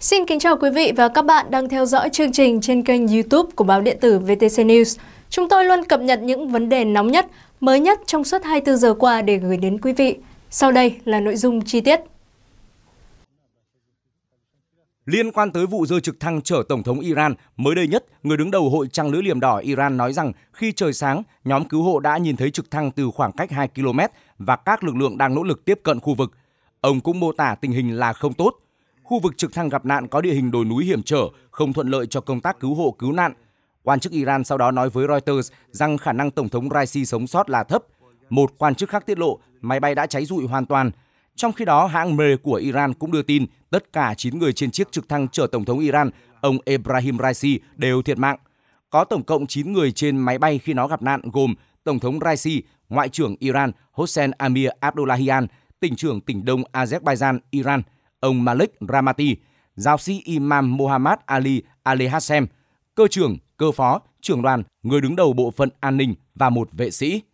Xin kính chào quý vị và các bạn đang theo dõi chương trình trên kênh YouTube của báo điện tử VTC News. Chúng tôi luôn cập nhật những vấn đề nóng nhất, mới nhất trong suốt 24 giờ qua để gửi đến quý vị. Sau đây là nội dung chi tiết. Liên quan tới vụ rơi trực thăng chở Tổng thống Iran, mới đây nhất, người đứng đầu Hội Trăng Lưỡi Liềm Đỏ Iran nói rằng khi trời sáng, nhóm cứu hộ đã nhìn thấy trực thăng từ khoảng cách 2 km và các lực lượng đang nỗ lực tiếp cận khu vực. Ông cũng mô tả tình hình là không tốt, Khu vực trực thăng gặp nạn có địa hình đồi núi hiểm trở, không thuận lợi cho công tác cứu hộ cứu nạn. Quan chức Iran sau đó nói với Reuters rằng khả năng Tổng thống Raisi sống sót là thấp. Một quan chức khác tiết lộ máy bay đã cháy rụi hoàn toàn. Trong khi đó, hãng ME của Iran cũng đưa tin tất cả 9 người trên chiếc trực thăng chở Tổng thống Iran, ông Ebrahim Raisi, đều thiệt mạng. Có tổng cộng 9 người trên máy bay khi nó gặp nạn gồm Tổng thống Raisi, Ngoại trưởng Iran Hossein Amir Abdullahian, tỉnh trưởng tỉnh Đông Azerbaijan, Iran – ông Malik Ramati, giáo sĩ Imam Muhammad Ali Ali Hassem, cơ trưởng, cơ phó, trưởng đoàn, người đứng đầu bộ phận an ninh và một vệ sĩ.